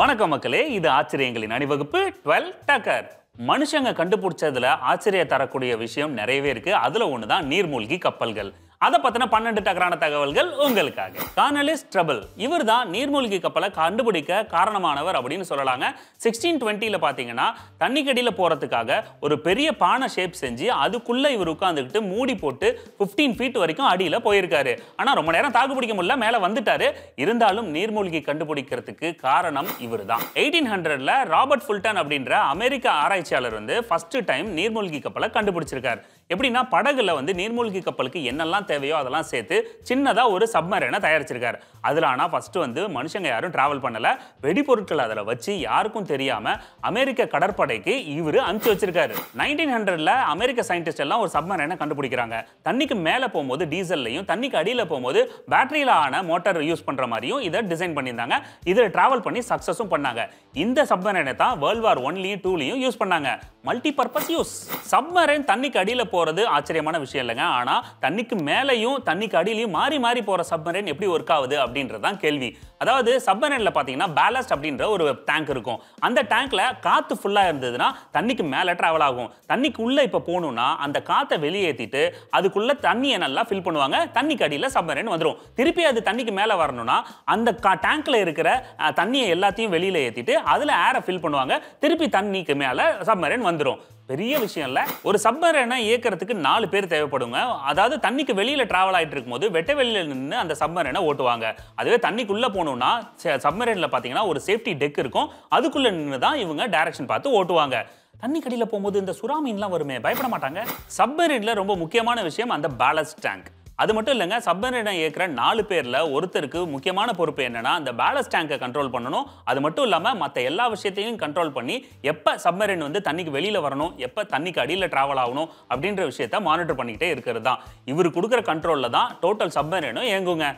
வணக்கம் மக்களே இது ஆச்சரியங்களின் அணிவகுப்பு டுவெல் டக்கர் மனுஷங்க கண்டுபிடிச்சதுல ஆச்சரிய தரக்கூடிய விஷயம் நிறையவே இருக்கு அதுல ஒன்று தான் நீர்மூழ்கி கப்பல்கள் அதை பத்தின பன்னெண்டு டக்கரான தகவல்கள் உங்களுக்காக கார்னலிஸ் ட்ரபிள் இவர் தான் நீர்மூழ்கி கப்பலை கண்டுபிடிக்க காரணமானவர் அப்படின்னு சொல்லலாங்க சிக்ஸ்டீன் டுவெண்ட்டியில் பார்த்தீங்கன்னா தண்ணிக்கடியில் போகிறதுக்காக ஒரு பெரிய பானை ஷேப் செஞ்சு அதுக்குள்ளே இவர் உட்காந்துக்கிட்டு மூடி போட்டு ஃபிஃப்டீன் ஃபீட் வரைக்கும் அடியில் போயிருக்காரு ஆனால் ரொம்ப நேரம் தாக்கு பிடிக்க முடியல மேலே வந்துட்டாரு இருந்தாலும் நீர்மூழ்கி கண்டுபிடிக்கிறதுக்கு காரணம் இவர் தான் எயிட்டீன் ஹண்ட்ரடில் ராபர்ட் ஃபுல்டன் அப்படின்ற அமெரிக்க ஆராய்ச்சியாளர் வந்து ஃபர்ஸ்ட் டைம் நீர்மூழ்கி கப்பலை கண்டுபிடிச்சிருக்காரு எப்படின்னா படகுல வந்து நீர்மூழ்கி கப்பலுக்கு என்னெல்லாம் தேவையோ அதெல்லாம் சேர்த்து சின்னதாக ஒரு சப்மரீனை தயாரிச்சிருக்காரு அதில் ஆனால் ஃபஸ்ட்டு வந்து மனுஷங்க யாரும் ட்ராவல் பண்ணலை வெடிபொருட்கள் அதில் வச்சு யாருக்கும் தெரியாமல் அமெரிக்க கடற்படைக்கு இவர் அனுப்பிச்சு வச்சிருக்காரு நைன்டீன் ஹண்ட்ரடில் அமெரிக்க சயின்டிஸ்ட் எல்லாம் ஒரு சப்மரீனை கண்டுபிடிக்கிறாங்க தண்ணிக்கு மேலே போகும்போது டீசல்லையும் தண்ணிக்கு அடியில் போகும்போது பேட்டரியில் ஆன மோட்டர் யூஸ் பண்ணுற மாதிரியும் இதை டிசைன் பண்ணியிருந்தாங்க இதில் ட்ராவல் பண்ணி சக்ஸஸும் பண்ணாங்க இந்த சப்மரீனை தான் வேர்ல்ட் வார் ஒன்லையும் டூலையும் யூஸ் பண்ணாங்க மல்டிபர்பஸ் யூஸ் சப்மரைன் தண்ணிக்கு அடியில் போகிறது ஆச்சரியமான விஷயம் இல்லைங்க ஆனால் தண்ணிக்கு மேலேயும் தண்ணிக்கு அடியிலையும் மாறி மாறி போகிற சப்மரைன் எப்படி ஒர்க் ஆகுது அப்படின்றது தான் கேள்வி அதாவது சப்மரைனில் பார்த்தீங்கன்னா பேலஸ்ட் அப்படின்ற ஒரு டேங்க் இருக்கும் அந்த டேங்க்கில் காற்று ஃபுல்லாக இருந்ததுன்னா தண்ணிக்கு மேலே ட்ராவல் ஆகும் தண்ணிக்கு உள்ளே இப்போ போகணுன்னா அந்த காற்றை வெளியேற்றிட்டு அதுக்குள்ளே தண்ணியை நல்லா ஃபில் பண்ணுவாங்க தண்ணிக்கு அடியில் சப்மரைன் வந்துடும் திருப்பி அது தண்ணிக்கு மேலே வரணும்னா அந்த கா டேங்க்கில் இருக்கிற தண்ணியை எல்லாத்தையும் வெளியில் ஏற்றிட்டு அதில் ஏரை ஃபில் பண்ணுவாங்க திருப்பி தண்ணிக்கு மேலே சப்மரைன் வந்துடும் பெரிய விஷயம் இல்லை ஒரு சப்மரீனை இயக்கிறதுக்கு நாலு பேர் தேவைப்படுங்க அதாவது தண்ணிக்கு வெளியில் ட்ராவல் ஆகிட்டு இருக்கும்போது வெட்ட வெளியில் நின்று அந்த சப்மரீனை ஓட்டுவாங்க அதுவே தண்ணிக்குள்ளே போகணும்னா சப்மரீனில் பார்த்தீங்கன்னா ஒரு சேஃப்டி டெக் இருக்கும் அதுக்குள்ளே நின்று தான் இவங்க டைரக்ஷன் பார்த்து ஓட்டுவாங்க தண்ணி கடியில் போகும்போது இந்த சுறாமீன்லாம் வருமே பயப்பட மாட்டாங்க சப்மரீனில் ரொம்ப முக்கியமான விஷயம் அந்த பேலஸ்ட் டேங்க் அது மட்டும் இல்லைங்க சப்மரீனை இயக்கிற நாலு பேரில் ஒருத்தருக்கு முக்கியமான பொறுப்பு என்னென்னா அந்த பேலஸ்ட் டேங்கை கண்ட்ரோல் பண்ணணும் அது மட்டும் இல்லாமல் மற்ற எல்லா விஷயத்தையும் கண்ட்ரோல் பண்ணி எப்போ சப்மரீன் வந்து தண்ணிக்கு வெளியில் வரணும் எப்போ தண்ணிக்கு அடியில் ட்ராவல் ஆகணும் அப்படின்ற விஷயத்த மானிட்டர் பண்ணிக்கிட்டே இருக்கிறது தான் இவர் கொடுக்குற கண்ட்ரோலில் தான் டோட்டல் சப்மரீனும் இயங்குங்க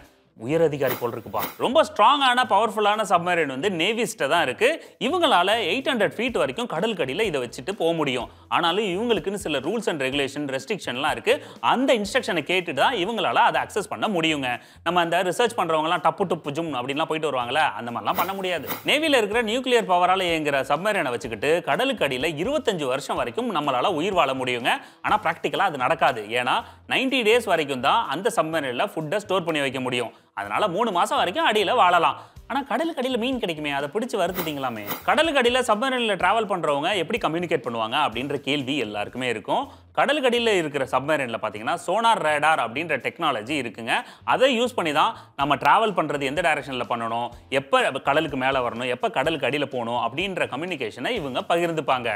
உயர் அதிகாரி போல் இருக்குப்பா ரொம்ப ஸ்ட்ராங்கான பவர்ஃபுல்லான சப்மரீன் வந்து நேவிஸ்ட்டை தான் இருக்குது இவங்களால எயிட் ஹண்ட்ரட் ஃபீட் வரைக்கும் கடியில் இதை வச்சுட்டு போக முடியும் ஆனாலும் இவங்களுக்குன்னு சில ரூல்ஸ் அண்ட் ரெகுலேஷன் ரெஸ்ட்ரிக்ஷன்லாம் இருக்குது அந்த இன்ஸ்ட்ரக்ஷனை கேட்டு தான் இவங்களால அதை அக்சஸ் பண்ண முடியுங்க நம்ம அந்த ரிசர்ச் பண்ணுறவங்கலாம் டப்பு டுப்பு ஜும் அப்படின்லாம் போயிட்டு வருவாங்களே அந்த மாதிரிலாம் பண்ண முடியாது நேவியில் இருக்கிற நியூக்ளியர் பவரால் இயங்குகிற சப்மரீனை வச்சுக்கிட்டு கடலுக்கு அடியில் இருபத்தஞ்சு வருஷம் வரைக்கும் நம்மளால் உயிர் வாழ முடியுங்க ஆனால் ப்ராக்டிக்கலாக அது நடக்காது ஏன்னா நைன்டி டேஸ் வரைக்கும் தான் அந்த சப்மரீனில் ஃபுட்டை ஸ்டோர் பண்ணி வைக்க முடியும் அதனால் மூணு மாதம் வரைக்கும் அடியில் வாழலாம் ஆனால் கடலுக்கு அடியில் மீன் கிடைக்குமே அதை பிடிச்சி வருத்திட்டீங்களாமே கடலுக்கு அடியில் சப்மரீனில் ட்ராவல் பண்ணுறவங்க எப்படி கம்யூனிகேட் பண்ணுவாங்க அப்படின்ற கேள்வி எல்லாருக்குமே இருக்கும் கடலுக்கு அடியில் இருக்கிற சப்மரீனில் பார்த்தீங்கன்னா சோனார் ரேடார் அப்படின்ற டெக்னாலஜி இருக்குங்க அதை யூஸ் பண்ணி தான் நம்ம ட்ராவல் பண்ணுறது எந்த டைரக்ஷனில் பண்ணணும் எப்போ கடலுக்கு மேலே வரணும் எப்போ கடலுக்கு அடியில் போகணும் அப்படின்ற கம்யூனிகேஷனை இவங்க பகிர்ந்துப்பாங்க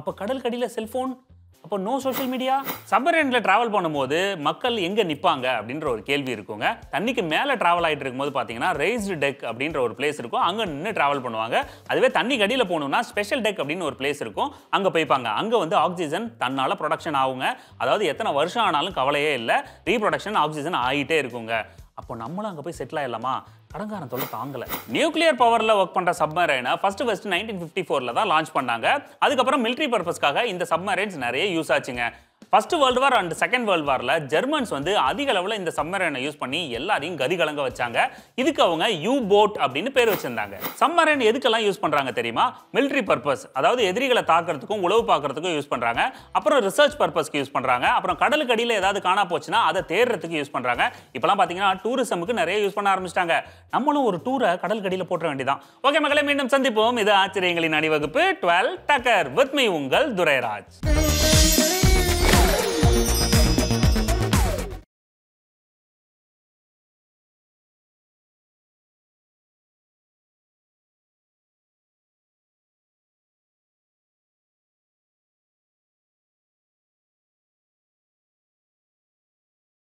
அப்போ கடலுக்கு அடியில் செல்ஃபோன் அப்போ நோ சோஷியல் மீடியா சப்மரீனில் ட்ராவல் பண்ணும்போது மக்கள் எங்கே நிற்பாங்க அப்படின்ற ஒரு கேள்வி இருக்குங்க தண்ணிக்கு மேலே ட்ராவல் ஆகிட்டு இருக்கும்போது பார்த்தீங்கன்னா ரைஸ்டு டெக் அப்படின்ற ஒரு பிளேஸ் இருக்கும் அங்கே நின்று ட்ராவல் பண்ணுவாங்க அதுவே தண்ணி கடியில் போகணும்னா ஸ்பெஷல் டெக் அப்படின்னு ஒரு பிளேஸ் இருக்கும் அங்கே போய்ப்பாங்க அங்கே வந்து ஆக்சிஜன் தன்னால் ப்ரொடக்ஷன் ஆகுங்க அதாவது எத்தனை வருஷம் ஆனாலும் கவலையே இல்லை ரீப்ரொடக்ஷன் ஆக்சிஜன் ஆகிட்டே இருக்குங்க அப்போ நம்மளும் அங்கே போய் செட்டில் ஆயிடலாமா கடங்காரன் தொல்லை தாங்கலை நியூக்ளியர் பவரில் ஒர்க் பண்ணுற சப்மரைனை ஃபர்ஸ்ட் ஃபர்ஸ்ட் நைன்டீன் ஃபிஃப்டி ஃபோரில் தான் லான்ச் பண்ணாங்க அதுக்கப்புறம் மிலிட்ரி பர்பஸ்க்காக இந்த சப்மரைன்ஸ் நிறைய யூஸ் ஆச்சுங்க first world war and second world வாரில் ஜெர்மன்ஸ் வந்து அதிக அளவில் இந்த சம்மரனை யூஸ் பண்ணி எல்லாரையும் கதி கலங்க வச்சாங்க இதுக்கு அவங்க யூ போட் அப்படின்னு பேர் வச்சிருந்தாங்க சம்மரன் எதுக்கெல்லாம் யூஸ் பண்ணுறாங்க தெரியுமா மிலிட்ரி பர்பஸ் அதாவது எதிரிகளை தாக்குறதுக்கும் உளவு பார்க்கறதுக்கும் யூஸ் பண்ணுறாங்க அப்புறம் ரிசர்ச் பர்பஸ்க்கு யூஸ் பண்ணுறாங்க அப்புறம் கடலுக்கு அடியில் ஏதாவது காணா போச்சுன்னா அதை தேடுறதுக்கு யூஸ் பண்ணுறாங்க இப்போலாம் பார்த்தீங்கன்னா டூரிசமுக்கு நிறைய யூஸ் பண்ண ஆரம்பிச்சிட்டாங்க நம்மளும் ஒரு டூரை கடலுக்கு அடியில் போட்ட வேண்டியதான் ஓகே மகளை மீண்டும் சந்திப்போம் இது ஆச்சரியங்களின் அணிவகுப்பு டுவெல் டக்கர் வித் உங்கள் துரைராஜ்